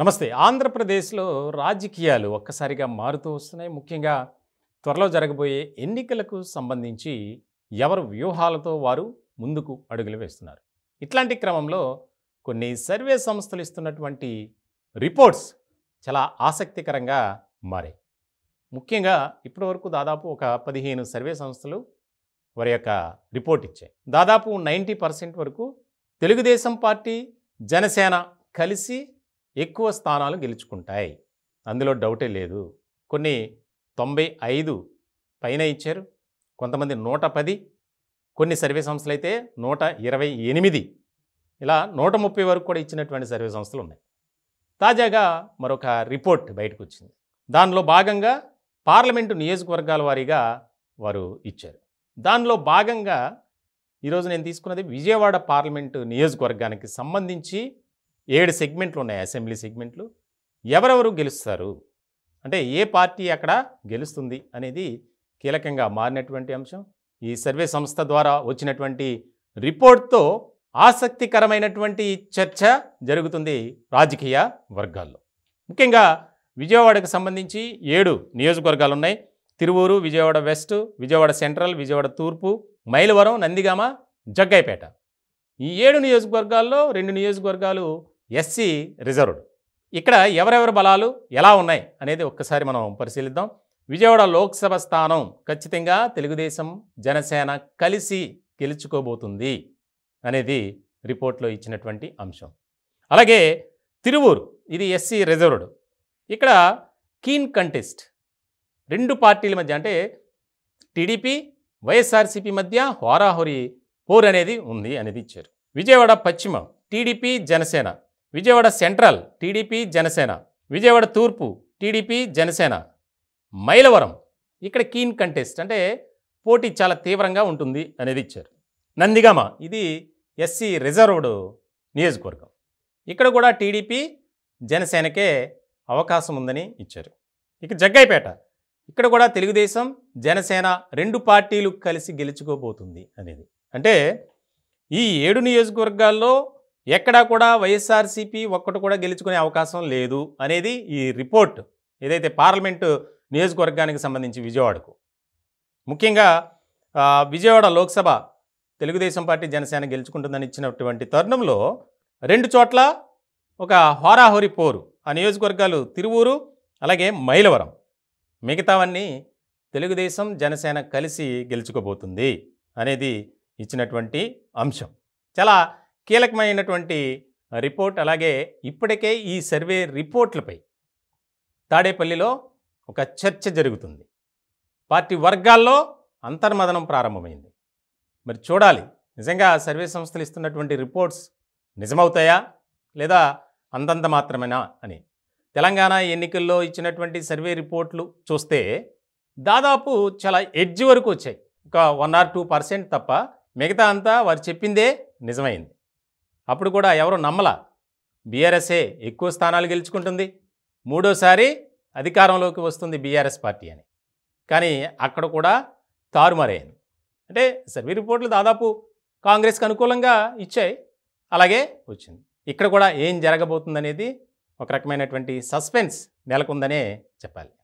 నమస్తే ఆంధ్రప్రదేశ్లో రాజకీయాలు ఒక్కసారిగా మారుతూ వస్తున్నాయి ముఖ్యంగా త్వరలో జరగబోయే ఎన్నికలకు సంబంధించి ఎవరు వ్యూహాలతో వారు ముందుకు అడుగులు వేస్తున్నారు ఇట్లాంటి క్రమంలో కొన్ని సర్వే సంస్థలు ఇస్తున్నటువంటి రిపోర్ట్స్ చాలా ఆసక్తికరంగా మారాయి ముఖ్యంగా ఇప్పటివరకు దాదాపు ఒక పదిహేను సర్వే సంస్థలు వారి యొక్క రిపోర్ట్ ఇచ్చాయి దాదాపు నైంటీ పర్సెంట్ వరకు తెలుగుదేశం పార్టీ జనసేన కలిసి ఎక్కువ స్థానాలు గెలుచుకుంటాయి అందులో డౌటే లేదు కొన్ని తొంభై ఐదు పైన ఇచ్చారు కొంతమంది నూట పది కొన్ని సర్వే సంస్థలు అయితే నూట ఇరవై ఎనిమిది ఇలా నూట ముప్పై వరకు కూడా ఇచ్చినటువంటి సర్వే సంస్థలు ఉన్నాయి తాజాగా మరొక రిపోర్ట్ బయటకు వచ్చింది దానిలో భాగంగా పార్లమెంటు నియోజకవర్గాల వారీగా వారు ఇచ్చారు దానిలో భాగంగా ఈరోజు నేను తీసుకున్నది విజయవాడ పార్లమెంటు నియోజకవర్గానికి సంబంధించి ఏడు సెగ్మెంట్లు ఉన్నాయి అసెంబ్లీ సెగ్మెంట్లు ఎవరెవరు గెలుస్తారు అంటే ఏ పార్టీ అక్కడ గెలుస్తుంది అనేది కీలకంగా మారినటువంటి అంశం ఈ సర్వే సంస్థ ద్వారా వచ్చినటువంటి రిపోర్ట్తో ఆసక్తికరమైనటువంటి చర్చ జరుగుతుంది రాజకీయ వర్గాల్లో ముఖ్యంగా విజయవాడకు సంబంధించి ఏడు నియోజకవర్గాలు ఉన్నాయి తిరువూరు విజయవాడ వెస్ట్ విజయవాడ సెంట్రల్ విజయవాడ తూర్పు మైలవరం నందిగామ జగ్గైపేట ఈ ఏడు నియోజకవర్గాల్లో రెండు నియోజకవర్గాలు ఎస్సీ రిజర్వ్డ్ ఇక్కడ ఎవరెవరి బలాలు ఎలా ఉన్నాయి అనేది ఒక్కసారి మనం పరిశీలిద్దాం విజయవాడ లోక్సభ స్థానం ఖచ్చితంగా తెలుగుదేశం జనసేన కలిసి గెలుచుకోబోతుంది అనేది రిపోర్ట్లో ఇచ్చినటువంటి అంశం అలాగే తిరువూరు ఇది ఎస్సీ రిజర్వ్డ్ ఇక్కడ కీన్ కంటెస్ట్ రెండు పార్టీల మధ్య అంటే టీడీపీ వైఎస్ఆర్సీపీ మధ్య హోరాహోరీ పోర్ అనేది ఉంది అనేది ఇచ్చారు విజయవాడ పశ్చిమ టీడీపీ జనసేన విజయవాడ సెంట్రల్ టీడీపీ జనసేన విజయవాడ తూర్పు టీడీపీ జనసేన మైలవరం ఇక్కడ కీన్ కంటెస్ట్ అంటే పోటీ చాలా తీవ్రంగా ఉంటుంది అనేది ఇచ్చారు నందిగామ ఇది ఎస్సీ రిజర్వ్డ్ నియోజకవర్గం ఇక్కడ కూడా టీడీపీ జనసేనకే అవకాశం ఉందని ఇచ్చారు ఇక జగ్గైపేట ఇక్కడ కూడా తెలుగుదేశం జనసేన రెండు పార్టీలు కలిసి గెలుచుకోబోతుంది అనేది అంటే ఈ ఏడు నియోజకవర్గాల్లో ఎక్కడా కూడా వైఎస్ఆర్సీపీ ఒక్కటి కూడా గెలుచుకునే అవకాశం లేదు అనేది ఈ రిపోర్ట్ ఏదైతే పార్లమెంటు నియోజకవర్గానికి సంబంధించి విజయవాడకు ముఖ్యంగా విజయవాడ లోక్సభ తెలుగుదేశం పార్టీ జనసేన గెలుచుకుంటుందని ఇచ్చినటువంటి తరుణంలో రెండు చోట్ల ఒక హోరాహోరి పోరు ఆ నియోజకవర్గాలు తిరువూరు అలాగే మైలవరం మిగతావన్నీ తెలుగుదేశం జనసేన కలిసి గెలుచుకోబోతుంది అనేది ఇచ్చినటువంటి అంశం చాలా కీలకమైనటువంటి రిపోర్ట్ అలాగే ఇప్పటికే ఈ సర్వే రిపోర్ట్లపై తాడేపల్లిలో ఒక చర్చ జరుగుతుంది పార్టీ వర్గాల్లో అంతర్మదనం ప్రారంభమైంది మరి చూడాలి నిజంగా సర్వే సంస్థలు ఇస్తున్నటువంటి రిపోర్ట్స్ నిజమవుతాయా లేదా అంతంత మాత్రమేనా అని తెలంగాణ ఎన్నికల్లో ఇచ్చినటువంటి సర్వే రిపోర్ట్లు చూస్తే దాదాపు చాలా ఎడ్జ్ వరకు వచ్చాయి ఒక వన్ ఆర్ టూ పర్సెంట్ తప్ప మిగతా అంతా వారు చెప్పిందే నిజమైంది అప్పుడు కూడా ఎవరు నమ్మల బీఆర్ఎస్ఏ ఎక్కువ స్థానాలు గెలుచుకుంటుంది మూడోసారి అధికారంలోకి వస్తుంది బీఆర్ఎస్ పార్టీ అని కానీ అక్కడ కూడా తారుమారైంది అంటే సర్వే రిపోర్ట్లు దాదాపు కాంగ్రెస్కి అనుకూలంగా ఇచ్చాయి అలాగే వచ్చింది ఇక్కడ కూడా ఏం జరగబోతుందనేది ఒక రకమైనటువంటి సస్పెన్స్ నెలకొందనే చెప్పాలి